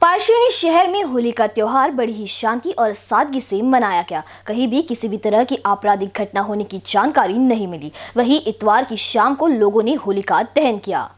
पारशिनी शहर में होली का त्योहार बड़ी ही शांति और सादगी से मनाया गया कहीं भी किसी भी तरह की आपराधिक घटना होने की जानकारी नहीं मिली वहीं इतवार की शाम को लोगों ने होलिका दहन किया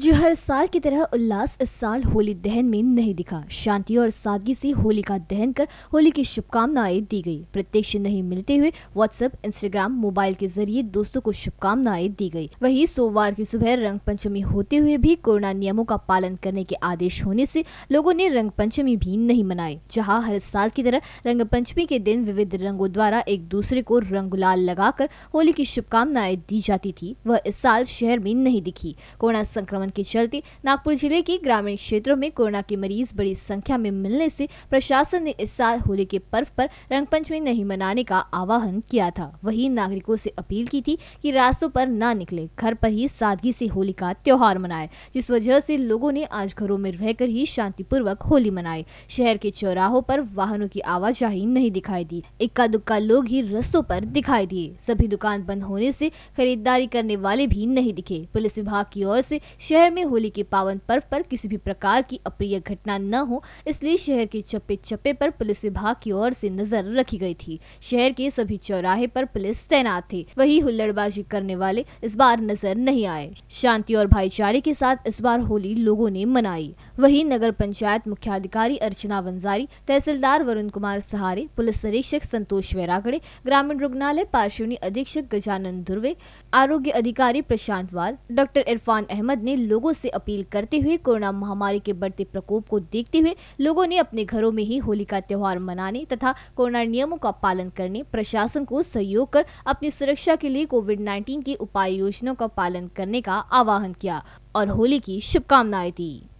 जो हर साल की तरह उल्लास इस साल होली दहन में नहीं दिखा शांति और सादगी से होली का दहन कर होली की शुभकामनाएं दी गई प्रत्यक्ष नहीं मिलते हुए व्हाट्सएप इंस्टाग्राम मोबाइल के जरिए दोस्तों को शुभकामनाएं दी गई वहीं सोमवार की सुबह रंग पंचमी होते हुए भी कोरोना नियमों का पालन करने के आदेश होने से लोगों ने रंग पंचमी भी नहीं मनाई जहाँ हर साल की तरह रंग पंचमी के दिन विविध रंगों द्वारा एक दूसरे को रंग गुलाल लगाकर होली की शुभकामनाएं दी जाती थी वह इस साल शहर में नहीं दिखी कोरोना संक्रमण संक्रमण के चलते नागपुर जिले के ग्रामीण क्षेत्रों में कोरोना के मरीज बड़ी संख्या में मिलने से प्रशासन ने इस साल होली के पर्व पर रंगपंचमी नहीं मनाने का आह्वान किया था वही नागरिकों से अपील की थी कि रास्तों पर ना निकले घर पर ही सादगी से होली का त्योहार मनाए जिस वजह से लोगों ने आज घरों में रहकर ही शांतिपूर्वक होली मनाई शहर के चौराहों पर वाहनों की आवाजाही नहीं दिखाई दी इक्का दुक्का लोग ही रस्तों पर दिखाई दिए सभी दुकान बंद होने से खरीदारी करने वाले भी नहीं दिखे पुलिस विभाग की ओर से शहर में होली के पावन पर्व पर किसी भी प्रकार की अप्रिय घटना न हो इसलिए शहर के चप्पे चप्पे पर पुलिस विभाग की ओर से नजर रखी गई थी शहर के सभी चौराहे पर पुलिस तैनात थी वही हुल्लड़बाजी करने वाले इस बार नजर नहीं आए शांति और भाईचारे के साथ इस बार होली लोगों ने मनाई वही नगर पंचायत मुख्याधिकारी अर्चना वंजारी तहसीलदार वरुण कुमार सहारे पुलिस निरीक्षक संतोष वैरागड़े ग्रामीण रुग्णालय पार्श्वनी अधीक्षक गजानंद धुर्वे आरोग्य अधिकारी प्रशांत वाल डॉक्टर इरफान अहमद ने लोगों से अपील करते हुए कोरोना महामारी के बढ़ते प्रकोप को देखते हुए लोगों ने अपने घरों में ही होली का त्यौहार मनाने तथा कोरोना नियमों का पालन करने प्रशासन को सहयोग कर अपनी सुरक्षा के लिए कोविड नाइन्टीन की उपाय योजनाओं का पालन करने का आह्वान किया और होली की शुभकामनाएं दी